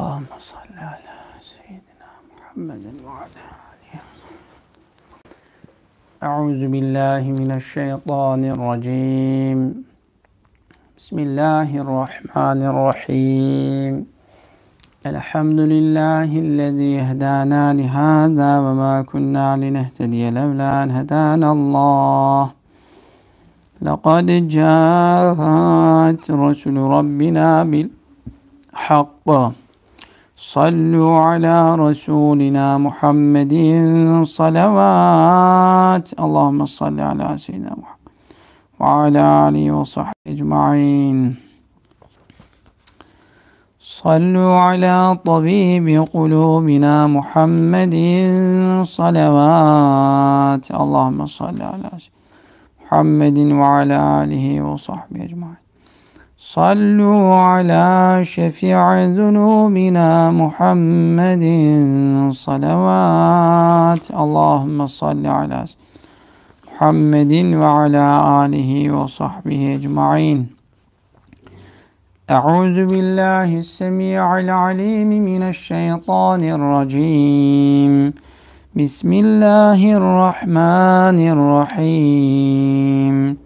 اللهم صل على سيدنا محمد وعلى آله أعوذ بالله من الشيطان الرجيم بسم الله الرحمن الرحيم الحمد لله الذي هدانا لهذا وما كنا لنهتدي لولا أن هدانا الله لقد جاءت رسل ربنا بالحق صلوا على رسولنا محمد صلوات اللهم صل على سيدنا محمد وعلى آله وصحبه أجمعين صلوا على طبيب قلوبنا محمد صلوات اللهم صل على محمد وعلى آله وصحبه أجمعين صلوا على شفيع ذنوبنا محمد صلوات اللهم صل على محمد وعلى آله وصحبه أجمعين أعوذ بالله السميع العليم من الشيطان الرجيم بسم الله الرحمن الرحيم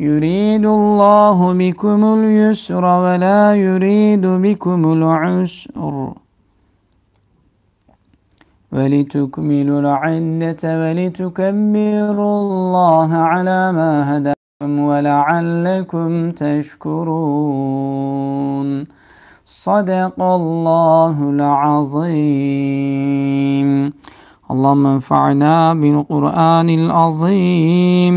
يريد الله بكم اليسر ولا يريد بكم العسر ولتكملوا العدة ولتكبروا الله على ما هداكم ولعلكم تشكرون صدق الله العظيم اللهم انفعنا بالقرآن العظيم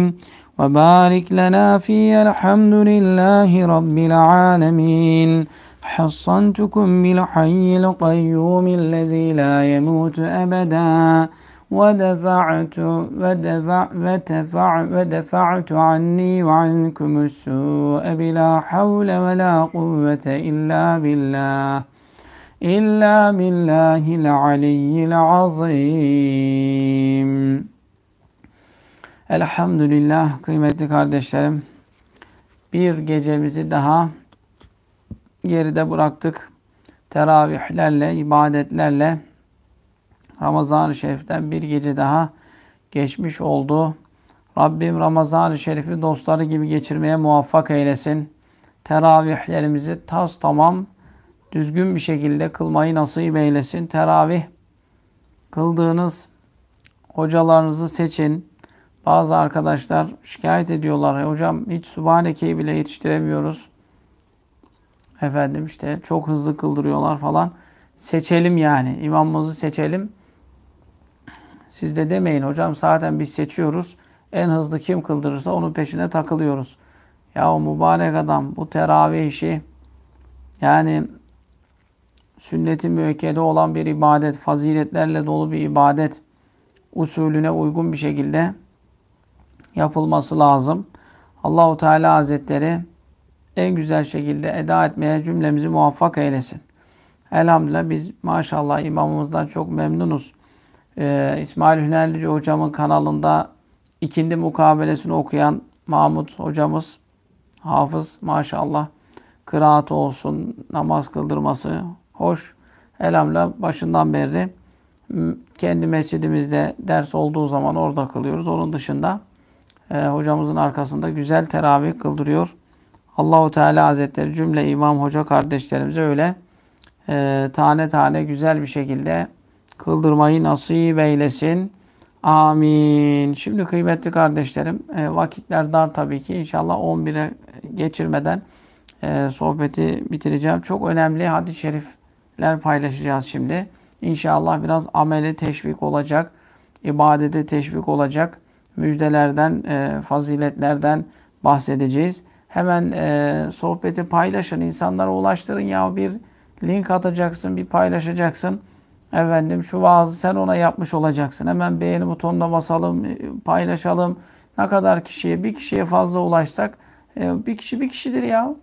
وبارك لنا في الحمد لله رب العالمين حصنتكم بالحي القيوم الذي لا يموت أبدا ودفعت ودفع ودفع ودفعت عني وعنكم السوء بلا حول ولا قوة إلا بالله إلا بالله العلي العظيم Elhamdülillah kıymetli kardeşlerim. Bir gecemizi daha geride bıraktık. Teravihlerle, ibadetlerle Ramazan-ı Şerif'ten bir gece daha geçmiş oldu. Rabbim Ramazan-ı Şerif'i dostları gibi geçirmeye muvaffak eylesin. Teravihlerimizi tas tamam düzgün bir şekilde kılmayı nasip eylesin. Teravih kıldığınız hocalarınızı seçin bazı arkadaşlar şikayet ediyorlar. E, hocam hiç Subhaneke'yi bile yetiştiremiyoruz. Efendim işte çok hızlı kıldırıyorlar falan. Seçelim yani. İmamımızı seçelim. Siz de demeyin hocam zaten biz seçiyoruz. En hızlı kim kıldırırsa onun peşine takılıyoruz. Ya o mübarek adam bu teravih işi yani sünneti müekkede olan bir ibadet, faziletlerle dolu bir ibadet usulüne uygun bir şekilde yapılması lazım. Allahu Teala Hazretleri en güzel şekilde eda etmeye cümlemizi muvaffak eylesin. Elhamdülillah biz maşallah imamımızdan çok memnunuz. Ee, İsmail Hünerlici hocamın kanalında ikindi mukabelesini okuyan Mahmut hocamız hafız maşallah kıraat olsun, namaz kıldırması hoş. Elhamdülillah başından beri kendi mescidimizde ders olduğu zaman orada kılıyoruz. Onun dışında e, hocamızın arkasında güzel teravih kıldırıyor. Allahu Teala Hazretleri cümle imam hoca kardeşlerimize öyle e, tane tane güzel bir şekilde kıldırmayı nasip eylesin. Amin. Şimdi kıymetli kardeşlerim e, vakitler dar tabii ki. İnşallah 11'e geçirmeden e, sohbeti bitireceğim. Çok önemli hadis-i şerifler paylaşacağız şimdi. İnşallah biraz ameli teşvik olacak. ibadete teşvik olacak müjdelerden, e, faziletlerden bahsedeceğiz. Hemen e, sohbeti paylaşın, insanlara ulaştırın. Ya bir link atacaksın, bir paylaşacaksın. Efendim şu vaazı sen ona yapmış olacaksın. Hemen beğeni butonuna basalım, e, paylaşalım. Ne kadar kişiye, bir kişiye fazla ulaşsak, e, bir kişi bir kişidir ya.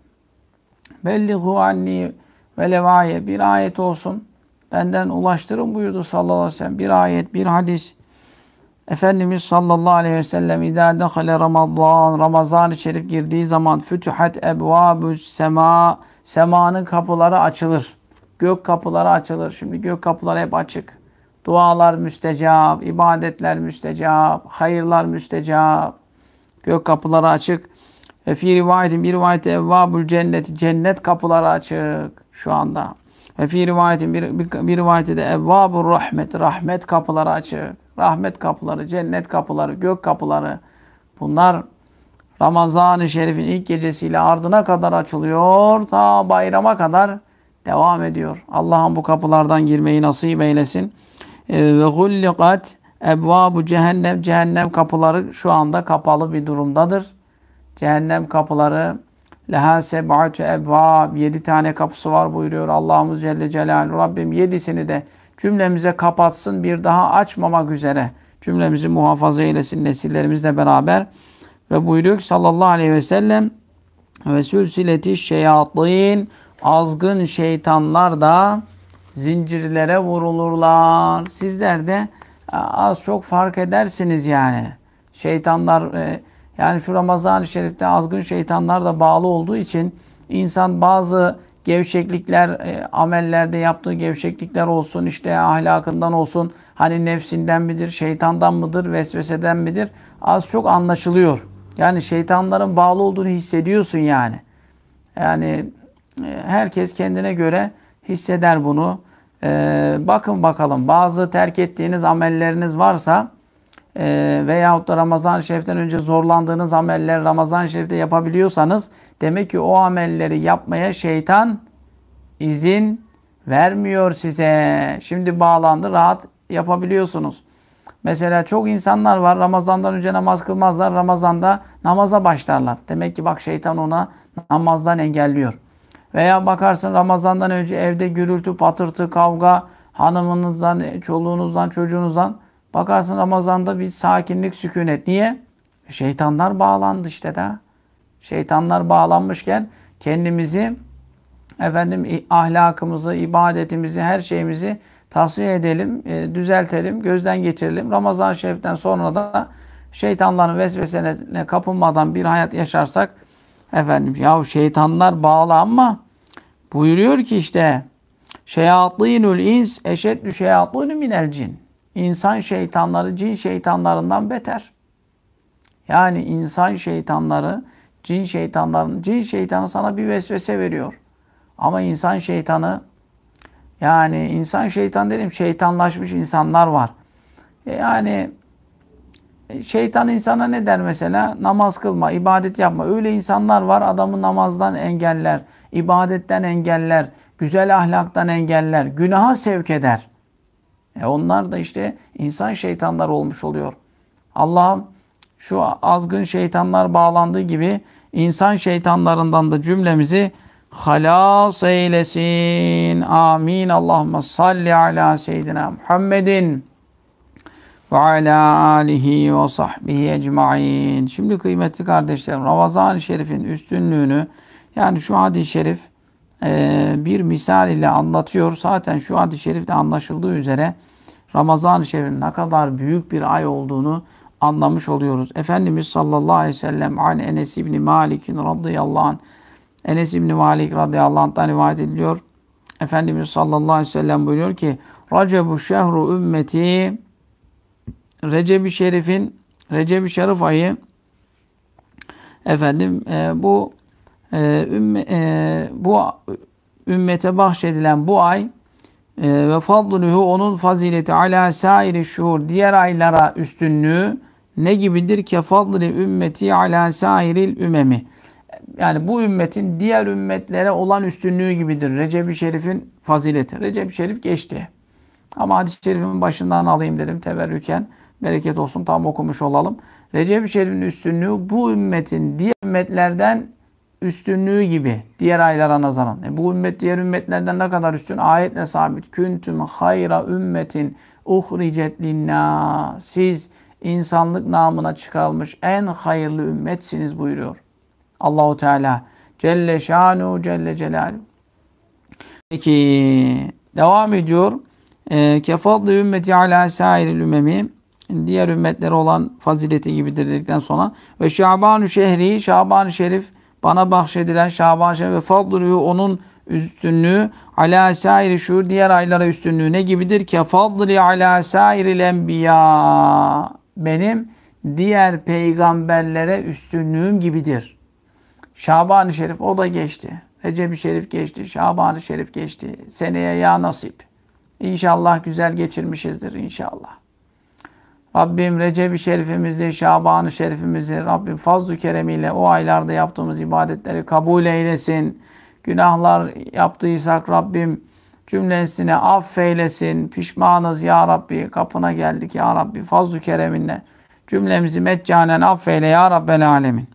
Bellihu anni ve levaye bir ayet olsun. Benden ulaştırın buyurdu sallallahu aleyhi ve sellem. Bir ayet, bir hadis Efendimiz sallallahu aleyhi ve sellem İzâ dehale Ramazan Ramazan-ı Şerif girdiği zaman Fütühet ebvâbü sema Semanın kapıları açılır. Gök kapıları açılır. Şimdi gök kapıları hep açık. Dualar müstecap, ibadetler müstecap, hayırlar müstecap. Gök kapıları açık. Ve fi rivayetin bir rivayette evvabül cenneti cennet kapıları açık şu anda. Ve fi rivayetin bir, bir, bir rivayette de evvabur rahmet rahmet kapıları açık rahmet kapıları, cennet kapıları, gök kapıları bunlar Ramazan-ı Şerif'in ilk gecesiyle ardına kadar açılıyor. Ta bayrama kadar devam ediyor. Allah'ım bu kapılardan girmeyi nasip eylesin. Ee, ve hullikat ebvabu cehennem. Cehennem kapıları şu anda kapalı bir durumdadır. Cehennem kapıları leha seb'atü ebvab. Yedi tane kapısı var buyuruyor Allah'ımız Celle Celaluhu. Rabbim yedisini de cümlemize kapatsın, bir daha açmamak üzere cümlemizi muhafaza eylesin nesillerimizle beraber. Ve buyuruyor ki sallallahu aleyhi ve sellem ve sülsileti şeyatlayın azgın şeytanlar da zincirlere vurulurlar. Sizler de az çok fark edersiniz yani. Şeytanlar e, yani şu Ramazan-ı Şerif'te azgın şeytanlar da bağlı olduğu için insan bazı gevşeklikler, e, amellerde yaptığı gevşeklikler olsun, işte ahlakından olsun, hani nefsinden midir, şeytandan mıdır, vesveseden midir az çok anlaşılıyor. Yani şeytanların bağlı olduğunu hissediyorsun yani. Yani e, herkes kendine göre hisseder bunu. E, bakın bakalım bazı terk ettiğiniz amelleriniz varsa e, veyahut da Ramazan Şerif'ten önce zorlandığınız amelleri Ramazan Şerif'te yapabiliyorsanız demek ki o amelleri yapmaya şeytan izin vermiyor size. Şimdi bağlandı rahat yapabiliyorsunuz. Mesela çok insanlar var Ramazan'dan önce namaz kılmazlar. Ramazan'da namaza başlarlar. Demek ki bak şeytan ona namazdan engelliyor. Veya bakarsın Ramazan'dan önce evde gürültü, patırtı, kavga hanımınızdan, çoluğunuzdan, çocuğunuzdan Bakarsın Ramazan'da bir sakinlik, sükunet. Niye? Şeytanlar bağlandı işte de. Şeytanlar bağlanmışken kendimizi, efendim ahlakımızı, ibadetimizi, her şeyimizi tavsiye edelim, e, düzeltelim, gözden geçirelim. Ramazan Şerif'ten sonra da şeytanların vesvesesine kapılmadan bir hayat yaşarsak efendim yahu şeytanlar bağlanma buyuruyor ki işte şeyatlıyınül ins eşeddü şeyatînü minel cin insan şeytanları cin şeytanlarından beter. Yani insan şeytanları cin şeytanların cin şeytanı sana bir vesvese veriyor. Ama insan şeytanı yani insan şeytan dedim şeytanlaşmış insanlar var. E, yani e, şeytan insana ne der mesela? Namaz kılma, ibadet yapma. Öyle insanlar var adamı namazdan engeller, ibadetten engeller, güzel ahlaktan engeller, günaha sevk eder. E onlar da işte insan şeytanlar olmuş oluyor. Allah'ım şu azgın şeytanlar bağlandığı gibi insan şeytanlarından da cümlemizi halas eylesin. Amin. Allahümme salli ala seyyidina Muhammedin ve ala alihi ve sahbihi ecmain. Şimdi kıymetli kardeşlerim Ramazan-ı Şerif'in üstünlüğünü yani şu hadis-i şerif e, bir misal ile anlatıyor. Zaten şu hadis-i şerifte anlaşıldığı üzere Ramazan-ı Şerif'in ne kadar büyük bir ay olduğunu anlamış oluyoruz. Efendimiz sallallahu aleyhi ve sellem an Enes İbni Malik'in radıyallahu anh Enes İbni Malik radıyallahu anh'tan rivayet ediliyor. Efendimiz sallallahu aleyhi ve sellem buyuruyor ki Recebu şehru ümmeti Recep-i Şerif'in Recep-i Şerif ayı efendim e, bu e, ümme, e, bu ümmete bahşedilen bu ay ee, ve fadluhu onun fazileti ala sairi şuhur diğer aylara üstünlüğü ne gibidir ki fadli ümmeti ala sairil ümemi yani bu ümmetin diğer ümmetlere olan üstünlüğü gibidir. Recep-i Şerif'in fazileti. Recep-i Şerif geçti. Ama hadis-i şerifin başından alayım dedim teberrüken. Bereket olsun tam okumuş olalım. Recep-i Şerif'in üstünlüğü bu ümmetin diğer ümmetlerden üstünlüğü gibi diğer aylara nazaran. E bu ümmet diğer ümmetlerden ne kadar üstün? Ayetle sabit. Küntüm hayra ümmetin uhricet linnas. Siz insanlık namına çıkarılmış en hayırlı ümmetsiniz buyuruyor. Allahu Teala Celle Şanu Celle Celal. Peki devam ediyor. E, kefadlı ümmeti ala sairil ümmemi diğer ümmetlere olan fazileti gibidir dedikten sonra ve Şaban-ı Şehri, Şaban-ı Şerif bana bahşedilen Şaban şerif ve fadlülü onun üstünlüğü ala sairi şu diğer aylara üstünlüğü ne gibidir ki fadli ala sairil enbiya benim diğer peygamberlere üstünlüğüm gibidir. Şaban-ı Şerif o da geçti. Recep-i Şerif geçti, Şaban-ı Şerif geçti. Seneye ya nasip. İnşallah güzel geçirmişizdir inşallah. Rabbim Recep-i Şerifimizi, Şaban-ı Şerifimizi, Rabbim fazl-ı keremiyle o aylarda yaptığımız ibadetleri kabul eylesin. Günahlar yaptıysak Rabbim cümlesine affeylesin. Pişmanız ya Rabbi, kapına geldik ya Rabbi fazl-ı kereminle. Cümlemizi meccanen affeyle ya Rabbel alemin.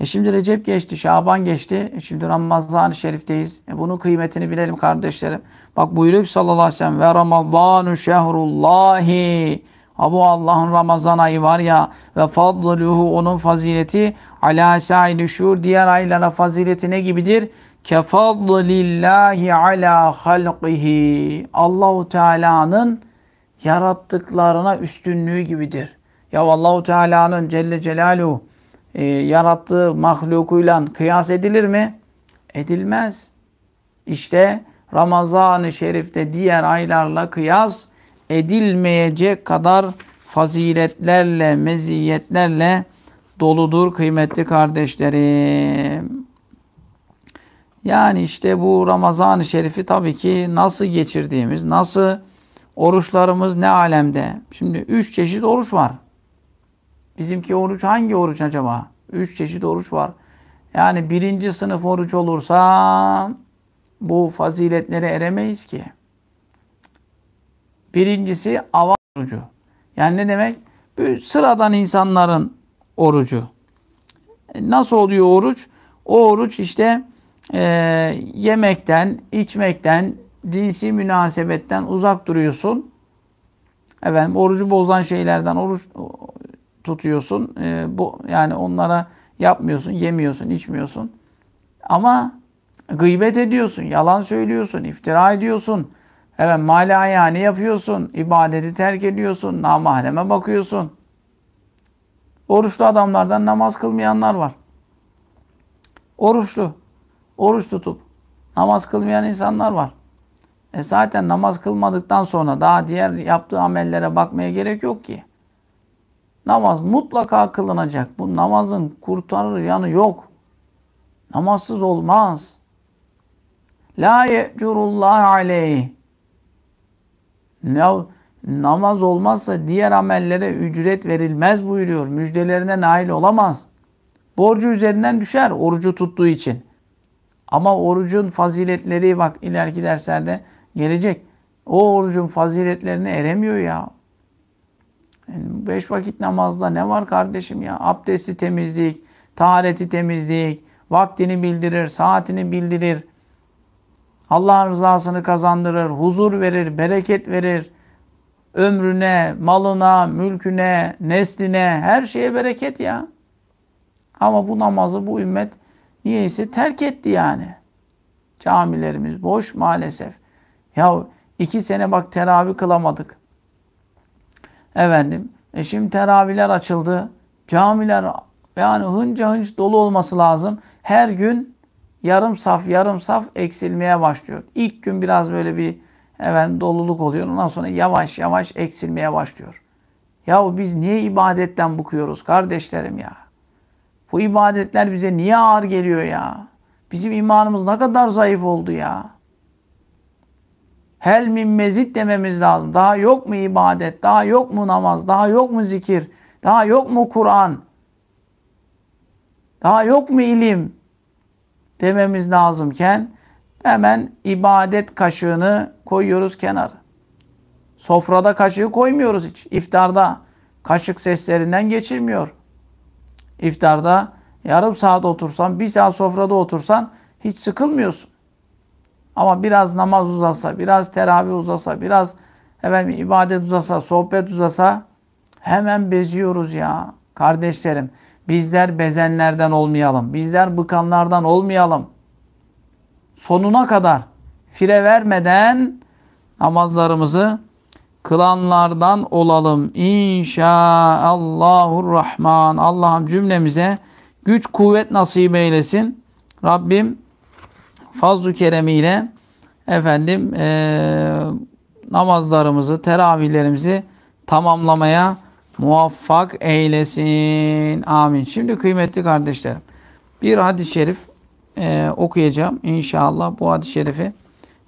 E şimdi Recep geçti, Şaban geçti. E şimdi Ramazan-ı Şerif'teyiz. E bunun kıymetini bilelim kardeşlerim. Bak buyuruyor ki sallallahu aleyhi ve sellem ve Ramazanu şehrullahi. Ha bu Allah'ın Ramazan ayı var ya ve fadluhu onun fazileti ala saili şur diğer aylara fazileti ne gibidir? Kefadlillahi ala halqihi. Allahu Teala'nın yarattıklarına üstünlüğü gibidir. Ya Allahu Teala'nın Celle Celaluhu e, yarattığı mahlukuyla kıyas edilir mi? Edilmez. İşte Ramazan-ı Şerif'te diğer aylarla kıyas edilmeyecek kadar faziletlerle, meziyetlerle doludur kıymetli kardeşlerim. Yani işte bu Ramazan-ı Şerif'i tabii ki nasıl geçirdiğimiz, nasıl oruçlarımız ne alemde. Şimdi üç çeşit oruç var. Bizimki oruç hangi oruç acaba? Üç çeşit oruç var. Yani birinci sınıf oruç olursa bu faziletlere eremeyiz ki. Birincisi avam orucu. Yani ne demek? Bir sıradan insanların orucu. E, nasıl oluyor oruç? O oruç işte e, yemekten, içmekten, cinsi münasebetten uzak duruyorsun. Efendim orucu bozan şeylerden, oruç tutuyorsun. E, bu yani onlara yapmıyorsun, yemiyorsun, içmiyorsun. Ama gıybet ediyorsun, yalan söylüyorsun, iftira ediyorsun. Evet mala yani yapıyorsun, ibadeti terk ediyorsun, namahreme bakıyorsun. Oruçlu adamlardan namaz kılmayanlar var. Oruçlu. Oruç tutup namaz kılmayan insanlar var. E zaten namaz kılmadıktan sonra daha diğer yaptığı amellere bakmaya gerek yok ki. Namaz mutlaka kılınacak. Bu namazın kurtarır yanı yok. Namazsız olmaz. La ye'curullah aleyh. Namaz olmazsa diğer amellere ücret verilmez buyuruyor. Müjdelerine nail olamaz. Borcu üzerinden düşer orucu tuttuğu için. Ama orucun faziletleri bak ileriki derslerde gelecek. O orucun faziletlerine eremiyor ya. Yani beş vakit namazda ne var kardeşim ya? Abdesti temizlik, tahareti temizlik, vaktini bildirir, saatini bildirir. Allah'ın rızasını kazandırır, huzur verir, bereket verir. Ömrüne, malına, mülküne, nesline, her şeye bereket ya. Ama bu namazı bu ümmet niyeyse terk etti yani. Camilerimiz boş maalesef. Ya iki sene bak teravih kılamadık. Efendim. E şimdi teravihler açıldı. Camiler yani hınca hınç dolu olması lazım. Her gün yarım saf yarım saf eksilmeye başlıyor. İlk gün biraz böyle bir efendim, doluluk oluyor. Ondan sonra yavaş yavaş eksilmeye başlıyor. Yahu biz niye ibadetten bıkıyoruz kardeşlerim ya? Bu ibadetler bize niye ağır geliyor ya? Bizim imanımız ne kadar zayıf oldu ya? Hel min mezit dememiz lazım. Daha yok mu ibadet? Daha yok mu namaz? Daha yok mu zikir? Daha yok mu Kur'an? Daha yok mu ilim? Dememiz lazımken hemen ibadet kaşığını koyuyoruz kenara. Sofrada kaşığı koymuyoruz hiç. İftarda kaşık seslerinden geçirmiyor. İftarda yarım saat otursan, bir saat sofrada otursan hiç sıkılmıyorsun. Ama biraz namaz uzasa, biraz teravih uzasa, biraz efendim, ibadet uzasa, sohbet uzasa hemen beziyoruz ya. Kardeşlerim bizler bezenlerden olmayalım. Bizler bıkanlardan olmayalım. Sonuna kadar fire vermeden namazlarımızı kılanlardan olalım. İnşaallahurrahman. Allah'ım cümlemize güç kuvvet nasip eylesin. Rabbim fazlu keremiyle efendim e, namazlarımızı, teravihlerimizi tamamlamaya muvaffak eylesin. Amin. Şimdi kıymetli kardeşlerim bir hadis-i şerif e, okuyacağım. inşallah bu hadis-i şerifi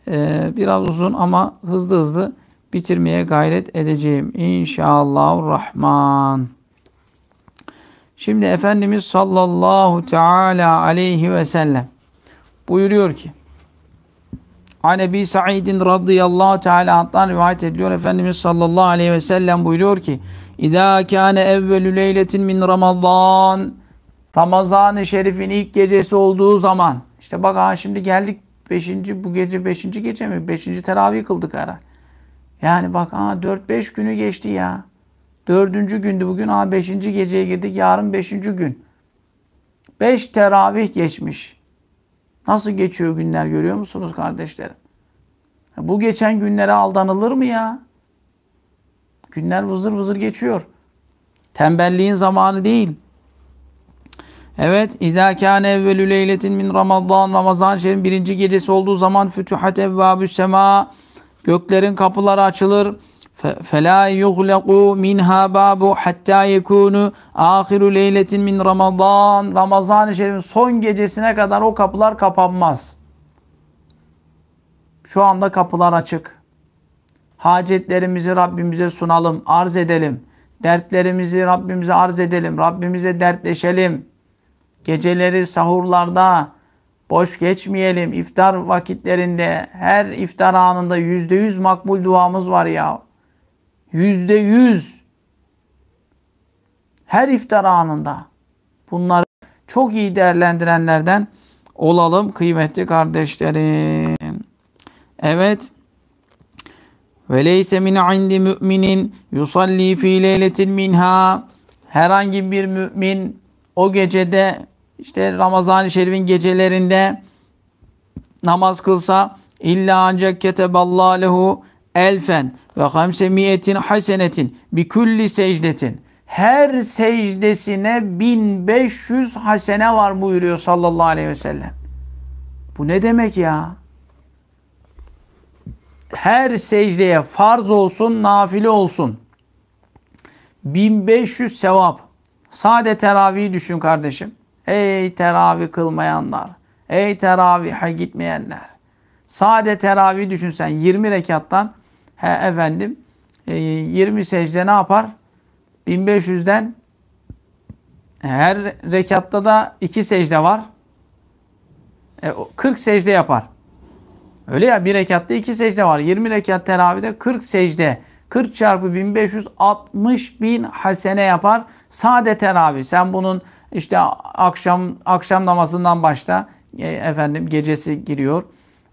e, biraz uzun ama hızlı hızlı bitirmeye gayret edeceğim. rahman. Şimdi Efendimiz sallallahu teala aleyhi ve sellem buyuruyor ki An Ebi Sa'idin radıyallahu teala anh'tan rivayet ediliyor. Efendimiz sallallahu aleyhi ve sellem buyuruyor ki İzâ kâne evvelü leyletin min Ramazan Ramazan-ı Şerif'in ilk gecesi olduğu zaman işte bak ha şimdi geldik 5. bu gece 5. gece mi? 5. teravih kıldık ara. Yani bak ha 4-5 günü geçti ya. 4. gündü bugün ha 5. geceye girdik yarın 5. gün. 5 teravih geçmiş. Nasıl geçiyor günler görüyor musunuz kardeşlerim? Bu geçen günlere aldanılır mı ya? Günler vızır vızır geçiyor. Tembelliğin zamanı değil. Evet, İzâ kâne evvelü leyletin min Ramazan, Ramazan şerifin birinci gecesi olduğu zaman fütühat evvâbü sema göklerin kapıları açılır. فَلَا يُغْلَقُ مِنْهَا بَابُ حَتَّى يَكُونُ آخِرُ لَيْلَةٍ مِنْ Ramazan Ramazan-ı Şerif'in son gecesine kadar o kapılar kapanmaz. Şu anda kapılar açık. Hacetlerimizi Rabbimize sunalım, arz edelim. Dertlerimizi Rabbimize arz edelim. Rabbimize dertleşelim. Geceleri sahurlarda boş geçmeyelim. İftar vakitlerinde her iftar anında yüzde yüz makbul duamız var ya yüzde yüz her iftar anında bunları çok iyi değerlendirenlerden olalım kıymetli kardeşlerim. Evet. Ve leyse min indi müminin yusalli fi leyletin minha. Herhangi bir mümin o gecede işte Ramazan-ı Şerif'in gecelerinde namaz kılsa illa ancak keteballahu lehu elfen ve hamse miyetin hasenetin bi kulli secdetin. Her secdesine 1500 hasene var buyuruyor sallallahu aleyhi ve sellem. Bu ne demek ya? Her secdeye farz olsun, nafile olsun. 1500 sevap. Sade teravihi düşün kardeşim. Ey teravih kılmayanlar. Ey teravihe gitmeyenler. Sade teravih düşünsen 20 rekattan He efendim 20 e, secde ne yapar? 1500'den her rekatta da 2 secde var. 40 e, secde yapar. Öyle ya bir rekatta 2 secde var. 20 rekat teravide 40 secde. 40 çarpı 1500 60 bin hasene yapar. Sade teravih. Sen bunun işte akşam akşam namazından başla e, efendim gecesi giriyor.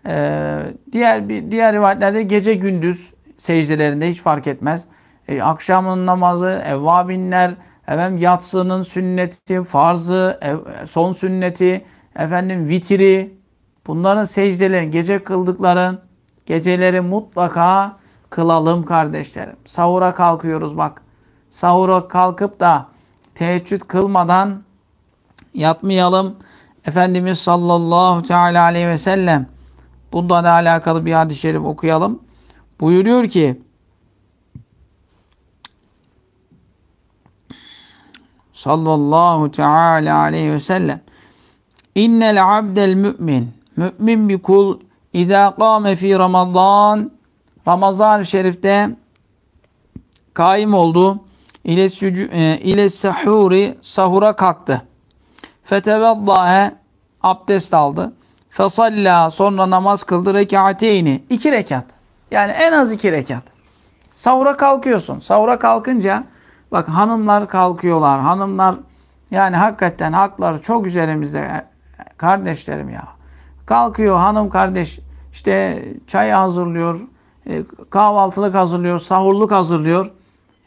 Ee, diğer bir diğer rivayetlerde gece gündüz secdelerinde hiç fark etmez. E, akşamın namazı, evvabinler, efendim, yatsının sünneti, farzı, ev, son sünneti, efendim vitiri, bunların secdeleri, gece kıldıkların, geceleri mutlaka kılalım kardeşlerim. Sahura kalkıyoruz bak. Sahura kalkıp da teheccüd kılmadan yatmayalım. Efendimiz sallallahu teala aleyhi ve sellem bundan alakalı bir hadis-i şerif okuyalım buyuruyor ki sallallahu teala aleyhi ve sellem innel abdel mümin mümin bir kul İza kâme fi Ramazan Ramazan-ı Şerif'te kaim oldu. İle, e, ile sahuri sahura kalktı. Fetevaddâhe abdest aldı. Fesallâ sonra namaz kıldı rekateyni. iki rekat. Yani en az iki rekat. Sahura kalkıyorsun. Sahura kalkınca bak hanımlar kalkıyorlar. Hanımlar yani hakikaten hakları çok üzerimizde e, kardeşlerim ya. Kalkıyor hanım kardeş işte çay hazırlıyor, e, kahvaltılık hazırlıyor, sahurluk hazırlıyor.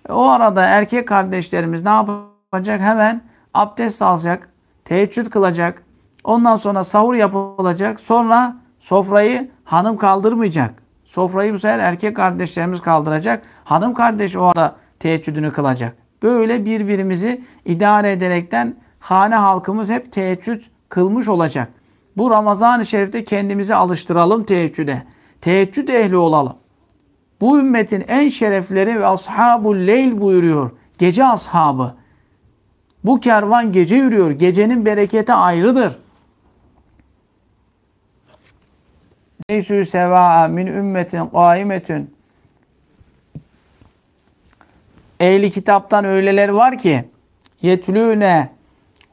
E, o arada erkek kardeşlerimiz ne yapacak? Hemen abdest alacak, teheccüd kılacak. Ondan sonra sahur yapılacak. Sonra sofrayı hanım kaldırmayacak. Sofrayı bu sefer erkek kardeşlerimiz kaldıracak. Hanım kardeş o arada teheccüdünü kılacak. Böyle birbirimizi idare ederekten hane halkımız hep teheccüd kılmış olacak. Bu Ramazan-ı Şerif'te kendimizi alıştıralım teheccüde. Teheccüd ehli olalım. Bu ümmetin en şerefleri ve ashabul leyl buyuruyor. Gece ashabı. Bu kervan gece yürüyor. Gecenin bereketi ayrıdır. leysü seva'a min ümmetin kaimetün Ehli kitaptan öyleler var ki yetlüne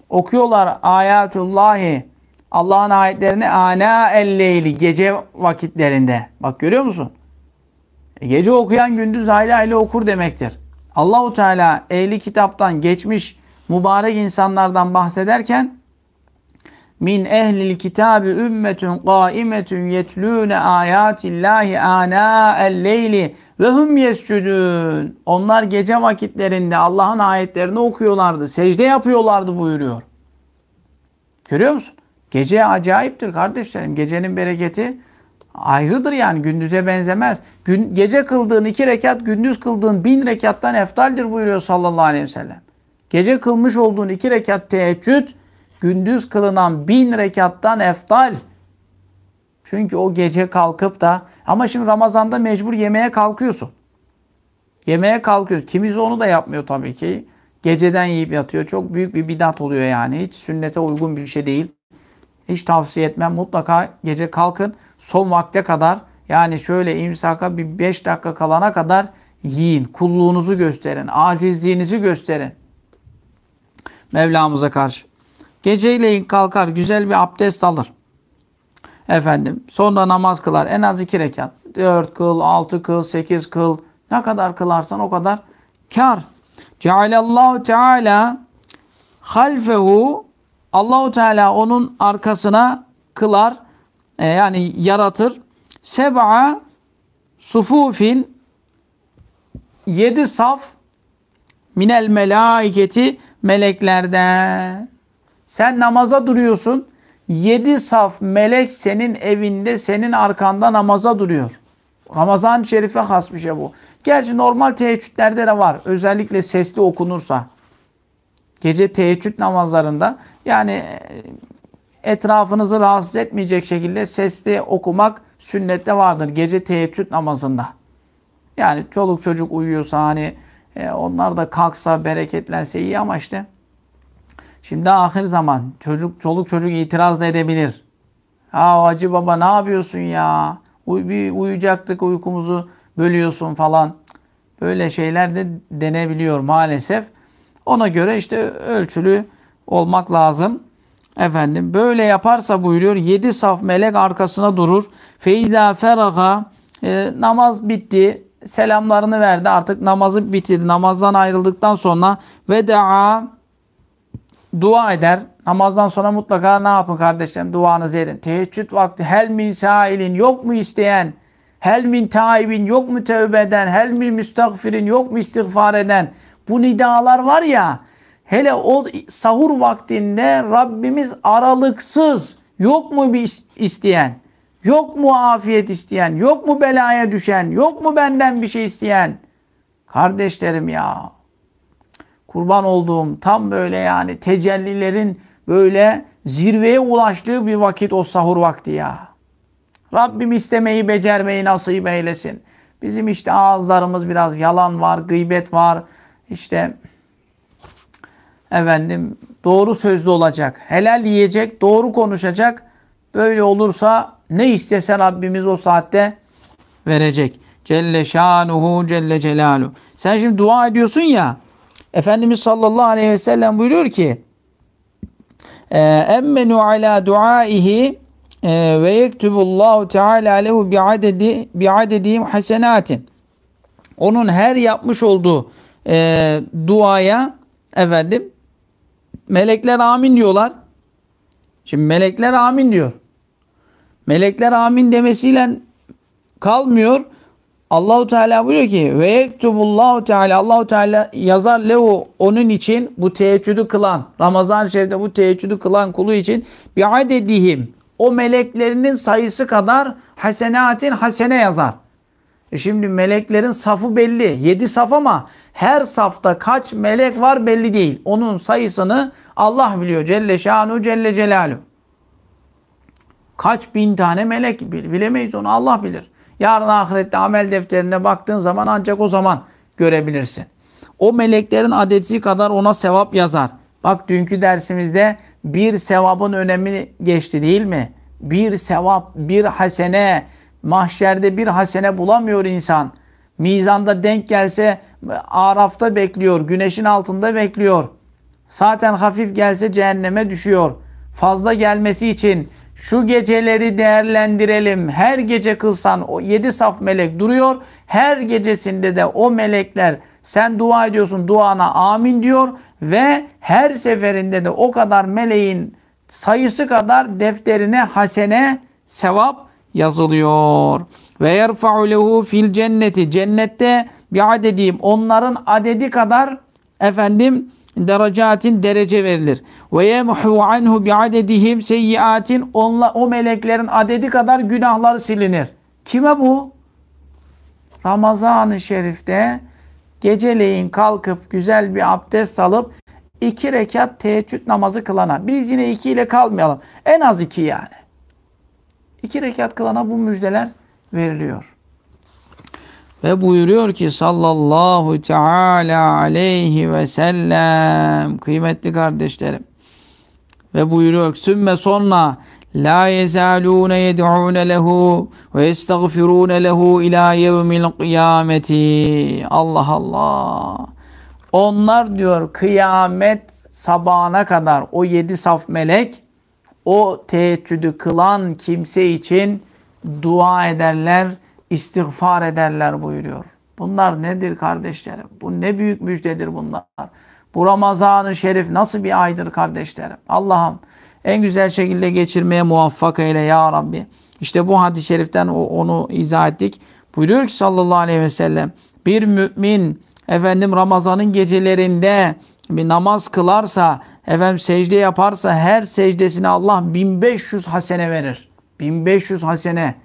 okuyorlar ayatullahi Allah'ın ayetlerini ana elleyli gece vakitlerinde. Bak görüyor musun? E, gece okuyan gündüz aile aile okur demektir. Allahu Teala ehli kitaptan geçmiş mübarek insanlardan bahsederken min ehlil kitabi ümmetun qaimetun yetlûne ayatillahi ana elleyli ve hum yescudun. Onlar gece vakitlerinde Allah'ın ayetlerini okuyorlardı, secde yapıyorlardı buyuruyor. Görüyor musun? Gece acayiptir kardeşlerim. Gecenin bereketi ayrıdır yani gündüze benzemez. Gün, gece kıldığın iki rekat, gündüz kıldığın bin rekattan eftaldir buyuruyor sallallahu aleyhi ve sellem. Gece kılmış olduğun iki rekat teheccüd, gündüz kılınan bin rekattan eftal. Çünkü o gece kalkıp da ama şimdi Ramazan'da mecbur yemeğe kalkıyorsun. Yemeğe kalkıyoruz. Kimisi onu da yapmıyor tabii ki. Geceden yiyip yatıyor. Çok büyük bir bidat oluyor yani. Hiç sünnete uygun bir şey değil. Hiç tavsiye etmem. Mutlaka gece kalkın. Son vakte kadar yani şöyle imsaka bir 5 dakika kalana kadar yiyin. Kulluğunuzu gösterin. Acizliğinizi gösterin. Mevlamıza karşı. Geceleyin kalkar güzel bir abdest alır. Efendim sonra namaz kılar. En az iki rekat. Dört kıl, altı kıl, sekiz kıl. Ne kadar kılarsan o kadar kar. Cealallahu Teala halfehu Allahu Teala onun arkasına kılar. E, yani yaratır. Seb'a sufufin yedi saf minel melaiketi meleklerden. Sen namaza duruyorsun. Yedi saf melek senin evinde, senin arkanda namaza duruyor. Ramazan-ı Şerif'e has bir şey bu. Gerçi normal teheccüdlerde de var. Özellikle sesli okunursa. Gece teheccüd namazlarında yani e, etrafınızı rahatsız etmeyecek şekilde sesli okumak sünnette vardır. Gece teheccüd namazında. Yani çoluk çocuk uyuyorsa hani e, onlar da kalksa bereketlense iyi ama işte Şimdi ahir zaman çocuk çoluk çocuk itiraz da edebilir. Aa acı baba ne yapıyorsun ya? Uy, bir uyuyacaktık uykumuzu bölüyorsun falan. Böyle şeyler de denebiliyor maalesef. Ona göre işte ölçülü olmak lazım. Efendim böyle yaparsa buyuruyor yedi saf melek arkasına durur. Feiza feraga e, namaz bitti. Selamlarını verdi. Artık namazı bitirdi. Namazdan ayrıldıktan sonra ve dua eder. Namazdan sonra mutlaka ne yapın kardeşlerim? Duanızı edin. Teheccüd vakti hel min sailin yok mu isteyen? Hel min taibin yok mu tevbe eden? Hel min müstagfirin yok mu istiğfar eden? Bu nidalar var ya hele o sahur vaktinde Rabbimiz aralıksız yok mu bir isteyen? Yok mu afiyet isteyen? Yok mu belaya düşen? Yok mu benden bir şey isteyen? Kardeşlerim ya kurban olduğum tam böyle yani tecellilerin böyle zirveye ulaştığı bir vakit o sahur vakti ya. Rabbim istemeyi becermeyi nasip eylesin. Bizim işte ağızlarımız biraz yalan var, gıybet var. İşte efendim doğru sözlü olacak, helal yiyecek, doğru konuşacak. Böyle olursa ne istese Rabbimiz o saatte verecek. Celle şanuhu celle celaluhu. Sen şimdi dua ediyorsun ya. Efendimiz sallallahu aleyhi ve sellem buyuruyor ki e, emmenu ala duaihi e, ve yektubullahu teala lehu bi adedi bi adedihim hasenatin. Onun her yapmış olduğu e, duaya efendim melekler amin diyorlar. Şimdi melekler amin diyor. Melekler amin demesiyle kalmıyor. Allahu Teala buyuruyor ki ve yektubullahu Teala Allahu Teala yazar lehu onun için bu teheccüdü kılan Ramazan şerifte bu teheccüdü kılan kulu için bir adedihim o meleklerinin sayısı kadar hasenatin hasene yazar. E şimdi meleklerin safı belli. 7 saf ama her safta kaç melek var belli değil. Onun sayısını Allah biliyor. Celle şanu celle celaluhu. Kaç bin tane melek bilemeyiz onu Allah bilir. Yarın ahirette amel defterine baktığın zaman ancak o zaman görebilirsin. O meleklerin adeti kadar ona sevap yazar. Bak dünkü dersimizde bir sevabın önemi geçti değil mi? Bir sevap, bir hasene, mahşerde bir hasene bulamıyor insan. Mizanda denk gelse Araf'ta bekliyor, güneşin altında bekliyor. Zaten hafif gelse cehenneme düşüyor. Fazla gelmesi için şu geceleri değerlendirelim. Her gece kılsan o yedi saf melek duruyor. Her gecesinde de o melekler sen dua ediyorsun duana amin diyor. Ve her seferinde de o kadar meleğin sayısı kadar defterine hasene sevap yazılıyor. Ve yerfa'u lehu fil cenneti cennette bir adediyim onların adedi kadar efendim deracatin derece verilir. Ve yemhu anhu bi adedihim seyyiatin onla o meleklerin adedi kadar günahlar silinir. Kime bu? Ramazan-ı Şerif'te geceleyin kalkıp güzel bir abdest alıp iki rekat teheccüd namazı kılana. Biz yine iki ile kalmayalım. En az iki yani. İki rekat kılana bu müjdeler veriliyor. Ve buyuruyor ki sallallahu teala aleyhi ve sellem kıymetli kardeşlerim. Ve buyuruyor sümme sonra la yezalune yed'une lehu ve yestagfirune lehu ila yevmil kıyameti. Allah Allah. Onlar diyor kıyamet sabahına kadar o yedi saf melek o teheccüdü kılan kimse için dua ederler istiğfar ederler buyuruyor. Bunlar nedir kardeşlerim? Bu ne büyük müjdedir bunlar. Bu Ramazan-ı Şerif nasıl bir aydır kardeşlerim? Allah'ım en güzel şekilde geçirmeye muvaffak eyle ya Rabbi. İşte bu hadis-i şeriften onu izah ettik. Buyuruyor ki sallallahu aleyhi ve sellem bir mümin efendim Ramazan'ın gecelerinde bir namaz kılarsa, efendim secde yaparsa her secdesine Allah 1500 hasene verir. 1500 hasene.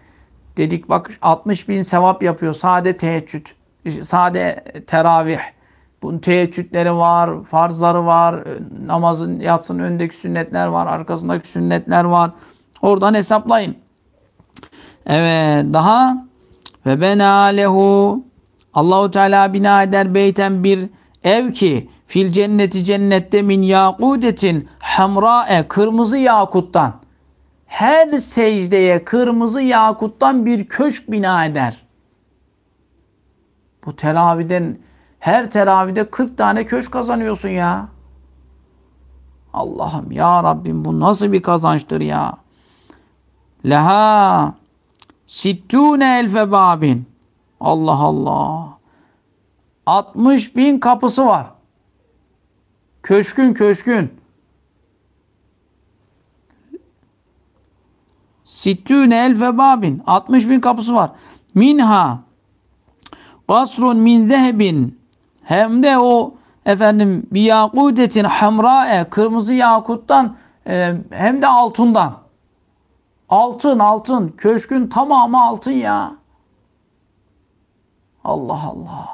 Dedik bak 60 bin sevap yapıyor sade teheccüd. Sade teravih. Bunun teheccüdleri var, farzları var, namazın yatsının öndeki sünnetler var, arkasındaki sünnetler var. Oradan hesaplayın. Evet daha ve ben alehu Allahu Teala bina eder beyten bir ev ki fil cenneti cennette min yakudetin hamrae kırmızı yakuttan her secdeye kırmızı yakuttan bir köşk bina eder. Bu teraviden her teravide 40 tane köşk kazanıyorsun ya. Allah'ım ya Rabbim bu nasıl bir kazançtır ya. Leha sittune elfe babin. Allah Allah. 60 bin kapısı var. Köşkün köşkün. Sittüne elfe babin. 60 bin kapısı var. Minha gasrun min zehebin. Hem de o efendim bir yakudetin hamrae kırmızı yakuttan e, hem de altından. Altın altın. Köşkün tamamı altın ya. Allah Allah.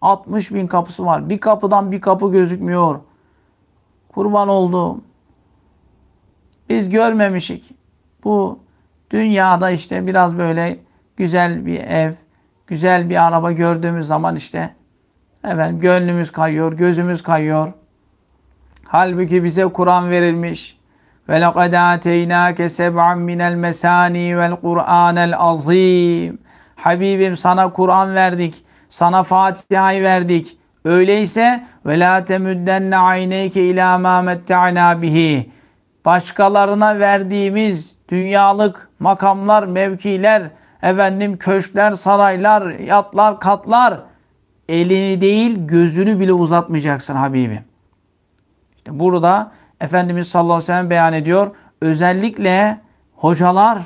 60 bin kapısı var. Bir kapıdan bir kapı gözükmüyor. Kurban oldum. Biz görmemişik. Bu dünyada işte biraz böyle güzel bir ev, güzel bir araba gördüğümüz zaman işte efendim gönlümüz kayıyor, gözümüz kayıyor. Halbuki bize Kur'an verilmiş. Ve laqad ateinake seb'an minel mesani vel Kur'anel azim. Habibim sana Kur'an verdik. Sana Fatiha'yı verdik. Öyleyse ve la temuddenne ayneyke ila ma metta'na bihi başkalarına verdiğimiz dünyalık makamlar, mevkiler, efendim köşkler, saraylar, yatlar, katlar elini değil gözünü bile uzatmayacaksın Habibim. İşte burada Efendimiz sallallahu aleyhi ve sellem beyan ediyor. Özellikle hocalar,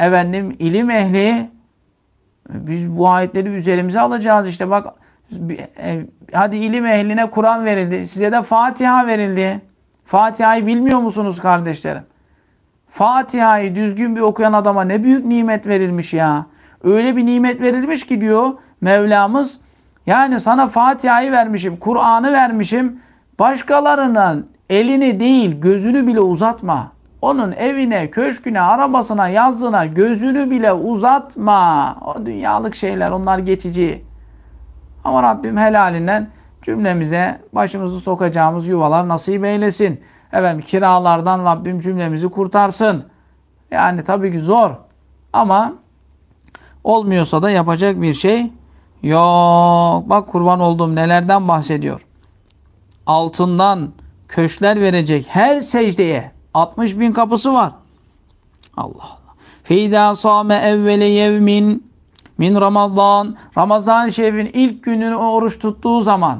efendim ilim ehli biz bu ayetleri üzerimize alacağız işte bak e, hadi ilim ehline Kur'an verildi. Size de Fatiha verildi. Fatiha'yı bilmiyor musunuz kardeşlerim? Fatiha'yı düzgün bir okuyan adama ne büyük nimet verilmiş ya. Öyle bir nimet verilmiş ki diyor Mevlamız. Yani sana Fatiha'yı vermişim, Kur'an'ı vermişim. Başkalarının elini değil gözünü bile uzatma. Onun evine, köşküne, arabasına, yazlığına gözünü bile uzatma. O dünyalık şeyler onlar geçici. Ama Rabbim helalinden cümlemize başımızı sokacağımız yuvalar nasip eylesin. Efendim kiralardan Rabbim cümlemizi kurtarsın. Yani tabii ki zor ama olmuyorsa da yapacak bir şey yok. Bak kurban olduğum nelerden bahsediyor. Altından köşkler verecek her secdeye 60 bin kapısı var. Allah Allah. Feyda same evveli yevmin min Ramazan. Ramazan-ı Şerif'in ilk gününü oruç tuttuğu zaman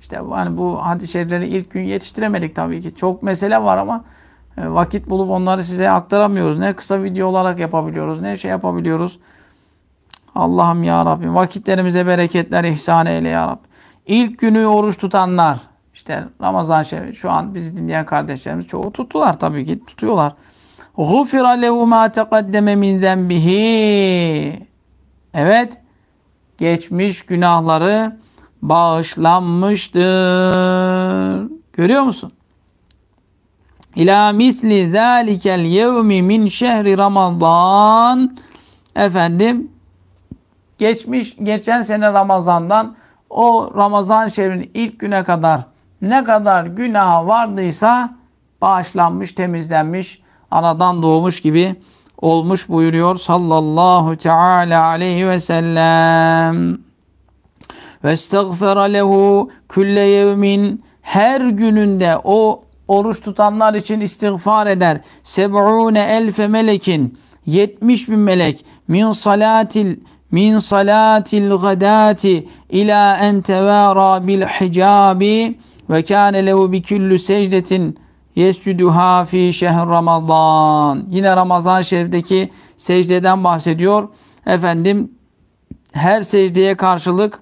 işte hani bu hadis-i şerifleri ilk gün yetiştiremedik tabii ki. Çok mesele var ama e, vakit bulup onları size aktaramıyoruz. Ne kısa video olarak yapabiliyoruz, ne şey yapabiliyoruz. Allah'ım ya Rabbim vakitlerimize bereketler ihsan eyle ya Rabbim. İlk günü oruç tutanlar işte Ramazan şerif şu an bizi dinleyen kardeşlerimiz çoğu tuttular tabii ki tutuyorlar. غُفِرَ لَهُ مَا تَقَدَّمَ مِنْ ذَنْبِهِ Evet, geçmiş günahları bağışlanmıştır. Görüyor musun? İlâ misli zâlikel yevmi min şehri Ramazan. Efendim, geçmiş, geçen sene Ramazan'dan o Ramazan şehrinin ilk güne kadar ne kadar günah vardıysa bağışlanmış, temizlenmiş, anadan doğmuş gibi olmuş buyuruyor sallallahu teala aleyhi ve sellem. Ve istagfara lehu külle yevmin her gününde o oruç tutanlar için istiğfar eder. Seb'une elfe melekin 70 bin melek min salatil min salatil gadati ila en tevara bil hicabi ve kâne lehu bi küllü secdetin Yescuduha fi şehr Ramazan. Yine Ramazan şerifdeki secdeden bahsediyor. Efendim her secdeye karşılık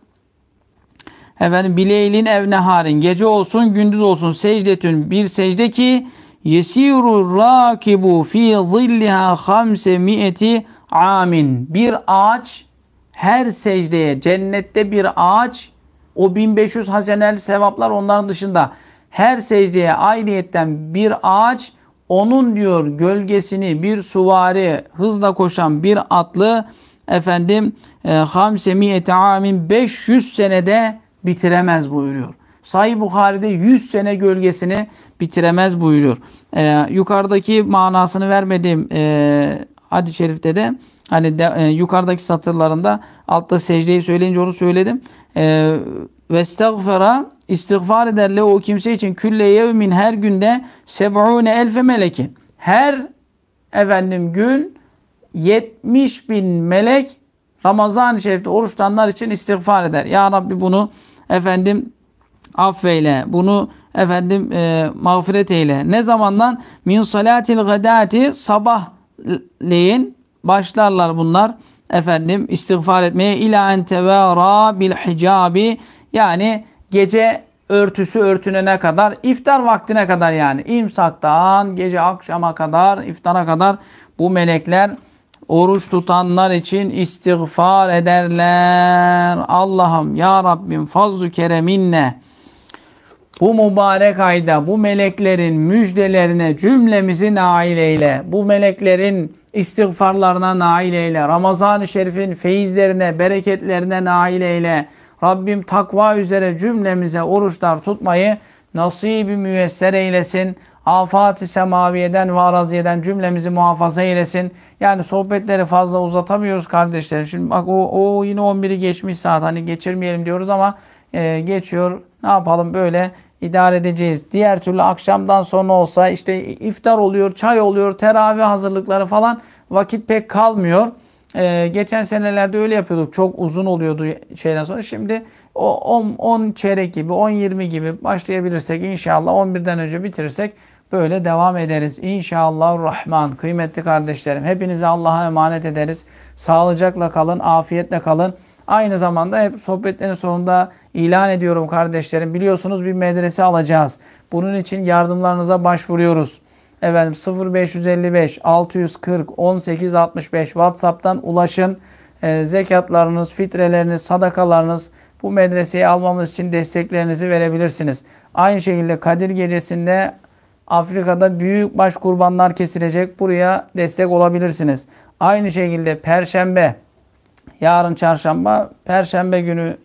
efendim bileylin evneharin gece olsun gündüz olsun secdetün bir secde ki yesiru rakibu fi zilliha hamse mi'eti amin. Bir ağaç her secdeye cennette bir ağaç o 1500 hasenel sevaplar onların dışında her secdeye ayrıyetten bir ağaç onun diyor gölgesini bir suvari hızla koşan bir atlı efendim e, hamsemiyete amin 500 senede bitiremez buyuruyor. Sahih Bukhari'de 100 sene gölgesini bitiremez buyuruyor. E, yukarıdaki manasını vermediğim e, hadis şerifte de hani de, e, yukarıdaki satırlarında altta secdeyi söyleyince onu söyledim. E, Vestagfera istiğfar ederle o kimse için külle yevmin her günde seb'une elfe melekin. Her efendim gün 70 bin melek Ramazan-ı Şerif'te oruç için istiğfar eder. Ya Rabbi bunu efendim affeyle. Bunu efendim e, mağfiret eyle. Ne zamandan? Min salatil gadati sabahleyin başlarlar bunlar efendim istiğfar etmeye ila en bil hicabi yani gece örtüsü örtünene kadar, iftar vaktine kadar yani imsaktan gece akşama kadar, iftara kadar bu melekler oruç tutanlar için istiğfar ederler. Allah'ım ya Rabbim fazlu kereminle bu mübarek ayda bu meleklerin müjdelerine cümlemizi nail eyle. Bu meleklerin istiğfarlarına nail eyle. Ramazan-ı Şerif'in feyizlerine, bereketlerine nail eyle. Rabbim takva üzere cümlemize oruçlar tutmayı nasibi müyesser eylesin. Afat-ı semaviyeden ve araziyeden cümlemizi muhafaza eylesin. Yani sohbetleri fazla uzatamıyoruz kardeşlerim. Şimdi bak o, o yine 11'i geçmiş saat. Hani geçirmeyelim diyoruz ama e, geçiyor. Ne yapalım böyle idare edeceğiz. Diğer türlü akşamdan sonra olsa işte iftar oluyor, çay oluyor, teravih hazırlıkları falan vakit pek kalmıyor. Ee, geçen senelerde öyle yapıyorduk. Çok uzun oluyordu şeyden sonra. Şimdi o 10, 10 çeyrek gibi, 10-20 gibi başlayabilirsek inşallah 11'den önce bitirirsek böyle devam ederiz. İnşallah Rahman. Kıymetli kardeşlerim hepinize Allah'a emanet ederiz. Sağlıcakla kalın, afiyetle kalın. Aynı zamanda hep sohbetlerin sonunda ilan ediyorum kardeşlerim. Biliyorsunuz bir medrese alacağız. Bunun için yardımlarınıza başvuruyoruz efendim 0555 640 1865 WhatsApp'tan ulaşın. E, zekatlarınız, fitreleriniz, sadakalarınız bu medreseyi almamız için desteklerinizi verebilirsiniz. Aynı şekilde Kadir Gecesi'nde Afrika'da büyük baş kurbanlar kesilecek. Buraya destek olabilirsiniz. Aynı şekilde Perşembe, yarın çarşamba, Perşembe günü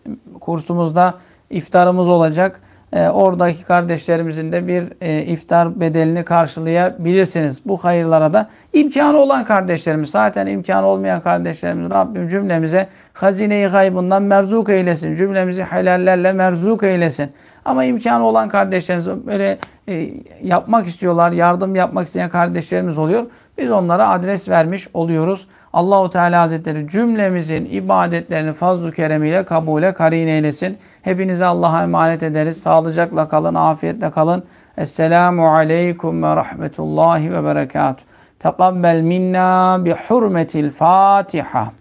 kursumuzda iftarımız olacak e, oradaki kardeşlerimizin de bir e, iftar bedelini karşılayabilirsiniz. Bu hayırlara da imkanı olan kardeşlerimiz zaten imkanı olmayan kardeşlerimiz Rabbim cümlemize hazine-i gaybından merzuk eylesin. Cümlemizi helallerle merzuk eylesin. Ama imkanı olan kardeşlerimiz böyle e, yapmak istiyorlar, yardım yapmak isteyen kardeşlerimiz oluyor. Biz onlara adres vermiş oluyoruz. Allahu Teala Hazretleri cümlemizin ibadetlerini fazlu keremiyle kabule karin eylesin. Hepinize Allah'a emanet ederiz. Sağlıcakla kalın, afiyetle kalın. Esselamu aleykum ve rahmetullahi ve berekatuhu. Tekabbel minna bi hurmetil Fatiha.